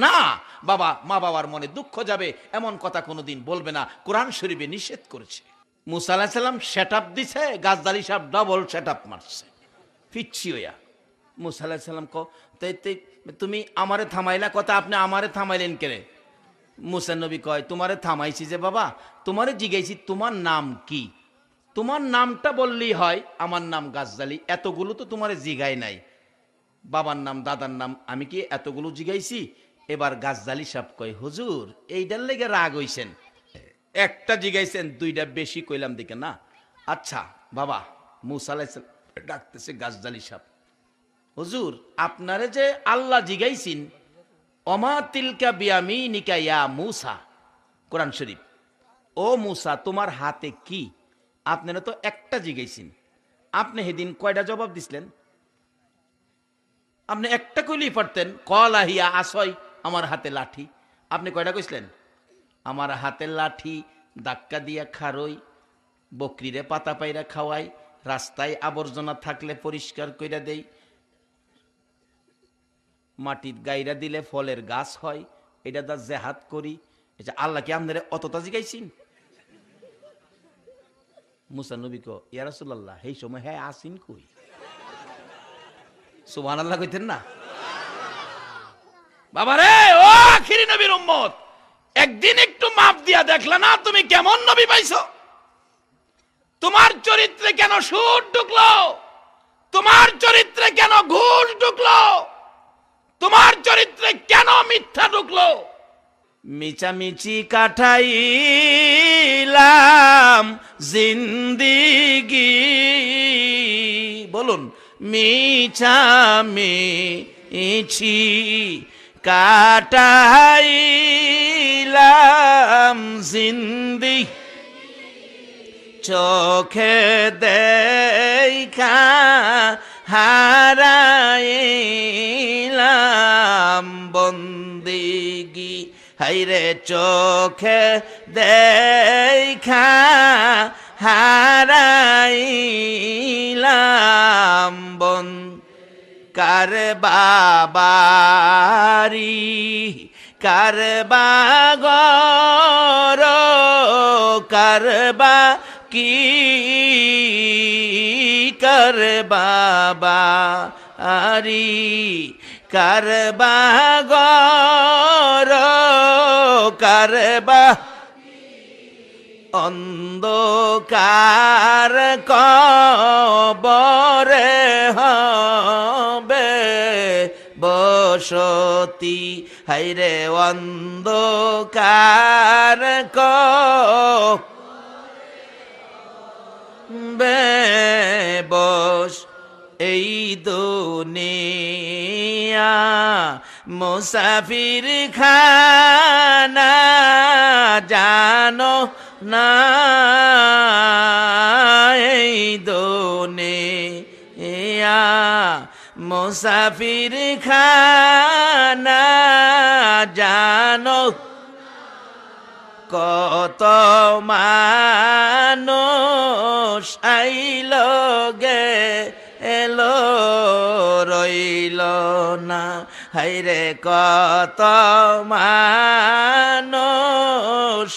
না বাবা মা বাবার মনে দুঃখ যাবে এমন কথা কোনোদিন বলবে না কোরআন শরীফে নিষেধ করেছে মুসা আলাহিসাল্লাম সেট আপ দিছে গাছদালি সাহেব ডবল সেট আপ মারছে ফিচ্ছি ওয়া মুসা তুমি আমারে থামাইলা কথা আপনি আমারে থামাইলেন কে মুসা নবী কয় তোমারে থামাইছি যে বাবা তোমারে জিজ্ঞাইছি তোমার নাম কি তোমার নামটা বললেই হয় আমার নাম গাছদালি এতগুলো তো তোমারে জিগাই নাই বাবার নাম দাদার নাম আমি কি এতগুলো জিগাইছি এবার গাছজালি সাপ কয় হুজুর এইটার লেগে রাগ হইছেন একটা জিগাইছেন দুইটা বেশি কইলাম দিকে না আচ্ছা বাবা মুসালাইছেন ডাকতেছে গাছজালি সাপ হুজুর আপনারে যে আল্লাহ জিগাইছেন অমা তিলকা বিয়ামি নিকাইয়া মুসা কোরআন শরীফ ও মুসা তোমার হাতে কি আপনারা তো একটা জিগাইছেন আপনি সেদিন কয়টা জবাব দিছিলেন আপনি একটা কইলেই পারতেন কল আহিয়া আসয় আমার হাতে লাঠি আপনি কয়টা কইছিলেন আমার হাতে লাঠি ধাক্কা দিয়া খারই বকরিরে পাতা পাইরা খাওয়াই রাস্তায় আবর্জনা থাকলে পরিষ্কার কইরা দেই মাটির গাইরা দিলে ফলের গাছ হয় এটা দা জেহাদ করি এটা আল্লাহকে আপনারা অতটা জিগাইছেন মুসানবী ক ইয়ারসুল্লাহ এই সময় হ্যাঁ আসিন কই সুবাহ আল্লাহ কইতেন না বাবা রে ও আখিরি নবীর উম্মত একদিন একটু মাপ দিয়া দেখলা না তুমি কেমন নবী পাইছো তোমার চরিত্রে কেন সুর ঢুকলো তোমার চরিত্রে কেন ঘুষ ঢুকলো তোমার চরিত্রে কেন মিথ্যা ঢুকলো মিচামিচি কাঠাইলাম জিন্দিগি বলুন মিচামি ইছি কাটাইলাম জিন্দি চোখে দেখা হারাইলাম বন্দিগি হাইরে চোখে দেখা হারাইলাম বন্দি কার বাবারি কার বাগর কার বা কি কার বাবা আরি কার বাগর কার বা অন্ধকার কবরে হয় সতী হাইরে অন্ধকার ক বস এই দুনিয়া মুসাফির খানা জানো না এই দুনিয়া মুসাফির খানা জানো কত মানুষ আইল গে এলো রইল না হাইরে কত মানুষ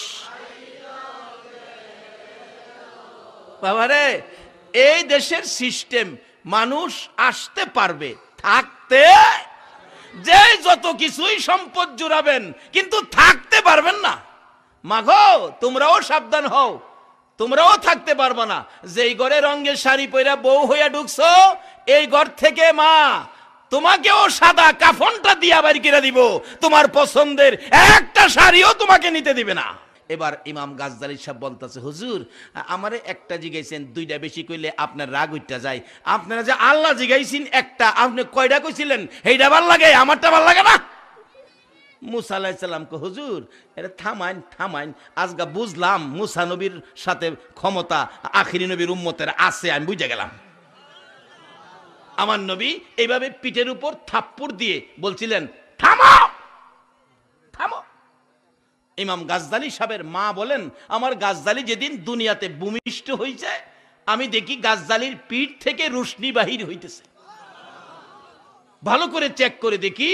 বাবারে এই দেশের সিস্টেম মানুষ আসতে পারবে থাকতে যে যত কিছুই সম্পদ জুড়াবেন কিন্তু থাকতে পারবেন না মাঘো তোমরাও সাবধান হও তোমরাও থাকতে পারবো না যেই ঘরে রঙের শাড়ি পইরা বউ হইয়া ঢুকছো এই ঘর থেকে মা তোমাকেও সাদা কাফনটা দিয়া বাড়ি কিরা দিব তোমার পছন্দের একটা শাড়িও তোমাকে নিতে দিবে না এবার ইমাম গাজ্জালি সাহেব বলতেছে হুজুর আমারে একটা জিগাইছেন দুইটা বেশি কইলে আপনার রাগ উইটা যায় আপনারা যে আল্লাহ জিগাইছেন একটা আপনি কয়টা কইছিলেন এইটা ভাল লাগে আমারটা ভাল লাগে না মুসা কো হুজুর এটা থামাইন থামাইন আজগা বুঝলাম মুসা নবীর সাথে ক্ষমতা আখিরি নবীর উম্মতের আছে আমি বুঝে গেলাম আমার নবী এইভাবে পিঠের উপর থাপ্পড় দিয়ে বলছিলেন থামাও ইমাম গাজদালি সাহেবের মা বলেন আমার গাজদালি যেদিন দুনিয়াতে ভূমিষ্ট হয়েছে আমি দেখি গাজদালির পিঠ থেকে রুশনি বাহির হইতেছে ভালো করে চেক করে দেখি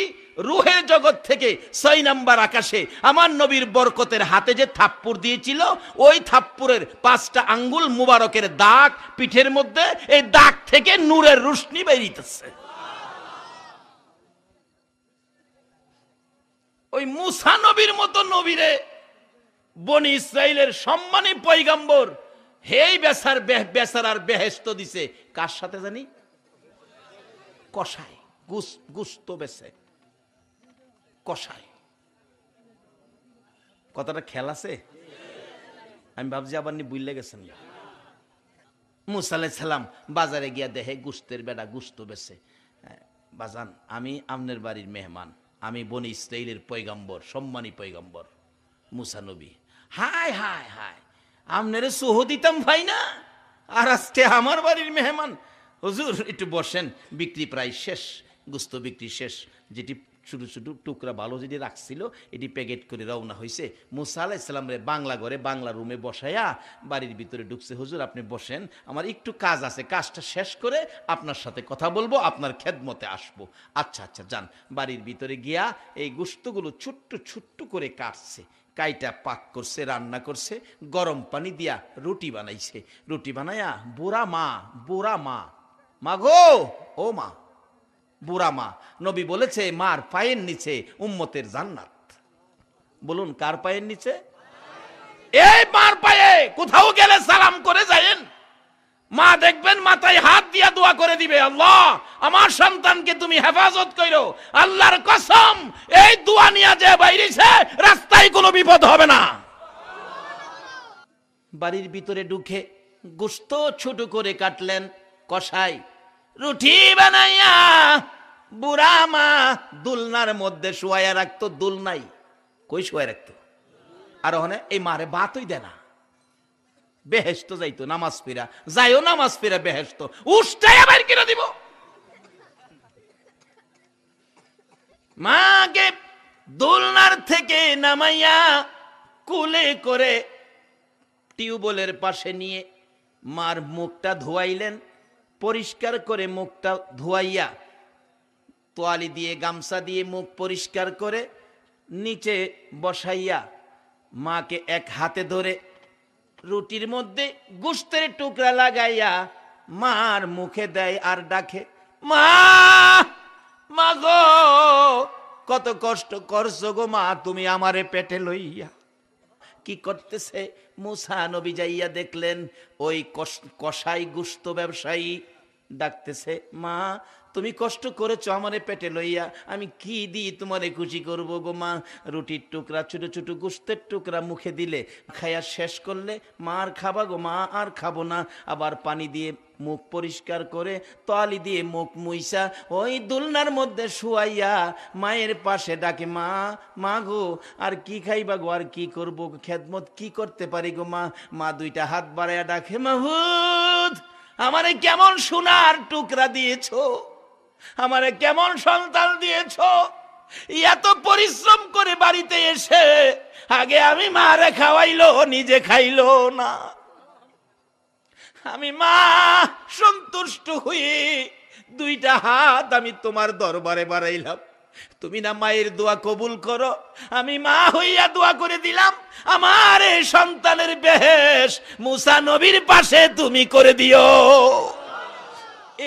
রুহের জগৎ থেকে ছয় নাম্বার আকাশে আমার নবীর বরকতের হাতে যে থাপ্পুর দিয়েছিল ওই থাপ্পুরের পাঁচটা আঙ্গুল মুবারকের দাগ পিঠের মধ্যে এই দাগ থেকে নূরের রুশনি বেরিতেছে ওই মুসা নবীর মতো নবীরে বনি ইসরায়েলের সম্মানী পৈগাম্বর হেই বেসার আর বেহেস্ত দিছে কার সাথে জানি কষায় গুস গুস্ত বেছে কষায় কথাটা খেল আছে আমি ভাবছি আবার নি বুঝলে গেছেন মুসালে সালাম বাজারে গিয়া দেহে গুস্তের বেড়া গুস্ত বেছে বাজান আমি আমনের বাড়ির মেহমান আমি বনি ইসরাইলের পৈগম্বর সম্মানী পৈগম্বর মুসানবী হায় হায় হায় আমনের সুহ দিতাম ভাই না আর আজকে আমার বাড়ির মেহমান হজুর একটু বসেন বিক্রি প্রায় শেষ গুস্ত বিক্রি শেষ যেটি শুধু শুধু টুকরা ভালো যদি রাখছিল এটি প্যাকেট করে রওনা হয়েছে মুসা আলাহ ইসলামরে বাংলা ঘরে বাংলা রুমে বসাইয়া বাড়ির ভিতরে ঢুকছে হুজুর আপনি বসেন আমার একটু কাজ আছে কাজটা শেষ করে আপনার সাথে কথা বলবো আপনার খেদমতে আসবো আচ্ছা আচ্ছা যান বাড়ির ভিতরে গিয়া এই গোস্তগুলো ছোট্ট ছোট্ট করে কাটছে কাইটা পাক করছে রান্না করছে গরম পানি দিয়া রুটি বানাইছে রুটি বানাইয়া বোরা মা বোরা মা মা গো ও মা বুড়া মা নবী বলেছে মার পায়ের নিচে উম্মতের জান্নাত বলুন কার পায়ের নিচে এই মার পায়ে কোথাও গেলে সালাম করে যায়েন মা দেখবেন মাথায় হাত দিয়া দোয়া করে দিবে আল্লাহ আমার সন্তানকে তুমি হেফাজত করো আল্লাহর কসম এই দোয়া নিয়ে যে বাইরেছে রাস্তায় কোনো বিপদ হবে না বাড়ির ভিতরে ঢুকে গোস্ত ছোট করে কাটলেন কষায় রুটি বানাইয়া বুড়া মা দুলনার মধ্যে শুয়াইয়া রাখতো দুল নাই কই শুয়াই রাখতো আর ওখানে এই মারে বাতই দেয় না বেহেস্ত যাইতো নামাজ ফিরা যাইও নামাজ ফিরা বেহেস্ত উষ্টাই আবার কিনে দিব মাকে দোলনার থেকে নামাইয়া কুলে করে টিউবওয়েলের পাশে নিয়ে মার মুখটা ধোয়াইলেন পরিষ্কার করে মুখটা ধোয়াইয়া তোয়ালি দিয়ে গামছা দিয়ে মুখ পরিষ্কার করে নিচে বসাইয়া মাকে এক হাতে ধরে রুটির মধ্যে গুস্তের টুকরা লাগাইয়া মার মুখে দেয় আর ডাকে মা মা গো কত কষ্ট করছো গো মা তুমি আমারে পেটে লইয়া কি করতেছে মুসা নবী যাইয়া দেখলেন ওই কষাই গুস্ত ব্যবসায়ী ডাকতেছে মা তুমি কষ্ট করেছো আমারে পেটে লইয়া আমি কি দিই তোমারে খুশি করব গো মা রুটির টুকরা ছোট ছোট গুস্তের টুকরা মুখে দিলে খাইয়া শেষ করলে মা আর খাবা গো মা আর খাবো না আবার পানি দিয়ে মুখ পরিষ্কার করে তোয়ালি দিয়ে মুখ মুইসা ওই দুলনার মধ্যে শুয়াইয়া মায়ের পাশে ডাকে মা মা গো আর কি খাইবা গো আর কি করবো খেদমত কি করতে পারি গো মা মা দুইটা হাত বাড়াইয়া ডাকে মাহুদ আমারে কেমন সোনার টুকরা দিয়েছ আমারে কেমন সন্তান দিয়েছ এত পরিশ্রম করে বাড়িতে এসে আগে আমি মারে খাওয়াইলো নিজে খাইলো না আমি মা সন্তুষ্ট হয়ে দুইটা হাত আমি তোমার দরবারে বাড়াইলাম তুমি না মায়ের দোয়া কবুল করো আমি মা হইয়া দোয়া করে দিলাম আমার সন্তানের বেহেশ মুসা নবীর পাশে তুমি করে দিও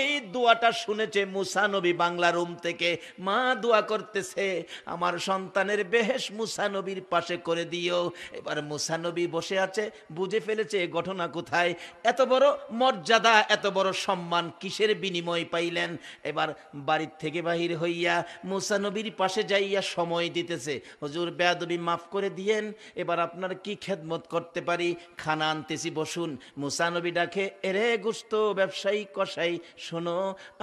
এই দোয়াটা শুনেছে মুসানবী বাংলা রুম থেকে মা দোয়া করতেছে আমার সন্তানের বেহেস মুসানবীর পাশে করে দিও এবার মুসানবী বসে আছে বুঝে ফেলেছে এ ঘটনা কোথায় এত বড় মর্যাদা এত বড় সম্মান কিসের বিনিময় পাইলেন এবার বাড়ির থেকে বাহির হইয়া মুসানবীর পাশে যাইয়া সময় দিতেছে হজুর বেয়াদবি মাফ করে দিয়েন এবার আপনার কি খেদমত করতে পারি খানা আনতেছি বসুন মুসানবী ডাকে এরে গুস্ত ব্যবসায়ী কষাই শোনো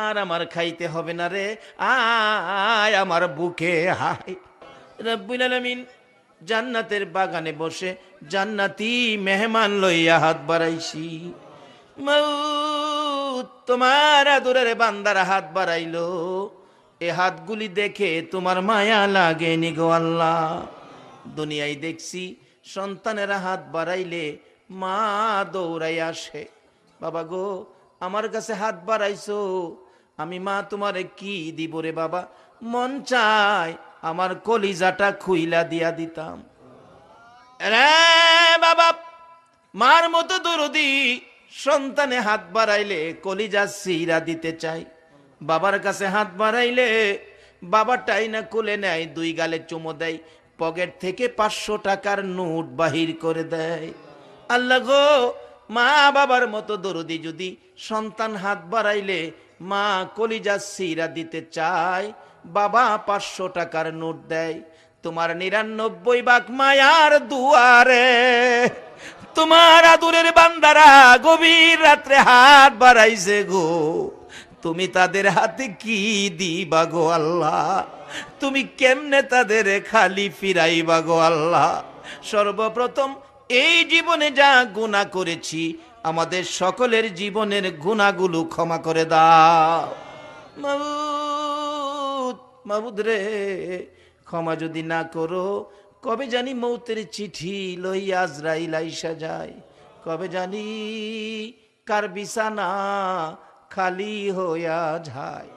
আর আমার খাইতে হবে না রে আয় আমার বুকে হাই রব্বুল আলমিন জান্নাতের বাগানে বসে জান্নাতি মেহমান লইয়া হাত বাড়াইছি তোমার আদরের বান্দার হাত বাড়াইলো এ হাতগুলি দেখে তোমার মায়া লাগে নিগো আল্লাহ দুনিয়ায় দেখছি সন্তানেরা হাত বাড়াইলে মা দৌড়াই আসে বাবা গো আমার কাছে হাত বাড়াইছো আমি মা তোমারে কি দিব রে বাবা মন চায় আমার কলিজাটা খুইলা দিয়া দিতাম রে বাবা মার মতো দরদি সন্তানে হাত বাড়াইলে কলিজা সিরা দিতে চাই বাবার কাছে হাত বাড়াইলে বাবা না কোলে নেয় দুই গালে চুমো দেয় পকেট থেকে পাঁচশো টাকার নোট বাহির করে দেয় আল্লাহ গো মা বাবার মতো দরদি যদি সন্তান হাত বাড়াইলে মা কলিজা সিরা দিতে চায় বাবা পাঁচশো টাকার নোট দেয় তোমার নিরানব্বই বাঘ মায়ার দুয়ারে তোমার আদুরের বান্দারা গভীর রাত্রে হাত বাড়াইছে গো তুমি তাদের হাতে কি দিবা গো আল্লাহ তুমি কেমনে তাদের খালি ফিরাইবা গো আল্লাহ সর্বপ্রথম এই জীবনে যা গুণা করেছি আমাদের সকলের জীবনের গুণাগুলো ক্ষমা করে দাও মাবুদ মাবুদ রে ক্ষমা যদি না করো কবে জানি মৌতের চিঠি লই আজরাইল আইসা যায় কবে জানি কার বিছানা খালি হইয়া যায়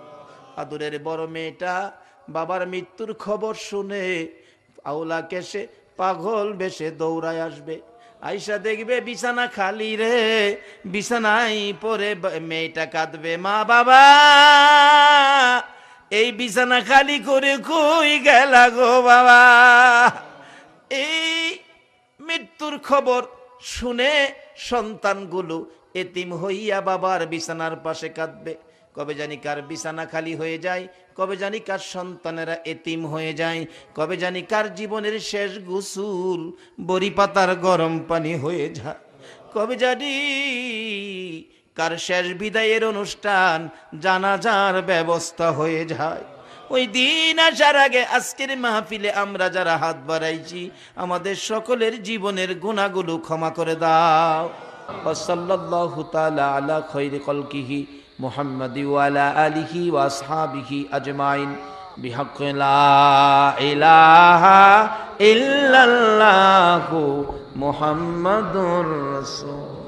আদুরের বড় মেয়েটা বাবার মৃত্যুর খবর শুনে আউলা কেসে পাগল বেশে দৌড়ায় আসবে আইসা দেখবে বিছানা খালি রে বিছানায় পরে মেয়েটা কাঁদবে মা বাবা এই বিছানা খালি করে কই গেল গো বাবা এই মৃত্যুর খবর শুনে সন্তানগুলো এতিম হইয়া বাবার বিছানার পাশে কাঁদবে কবে জানি কার বিছানা খালি হয়ে যায় কবে জানি কার সন্তানেরা এতিম হয়ে যায় কবে জানি কার জীবনের শেষ গুসুল বড়ি পাতার গরম পানি হয়ে যায় কবে জানি কার শেষ বিদায়ের অনুষ্ঠান জানাজার ব্যবস্থা হয়ে যায় ওই দিন আসার আগে আজকের মাহফিলে আমরা যারা হাত বাড়াইছি আমাদের সকলের জীবনের গুণাগুলো ক্ষমা করে দাও সাল্লাল্লাহু তাআলা আলা খৈর কলকিহি محمد وعلى آله وأصحابه أجمعين بحق لا إله إلا الله محمد رسول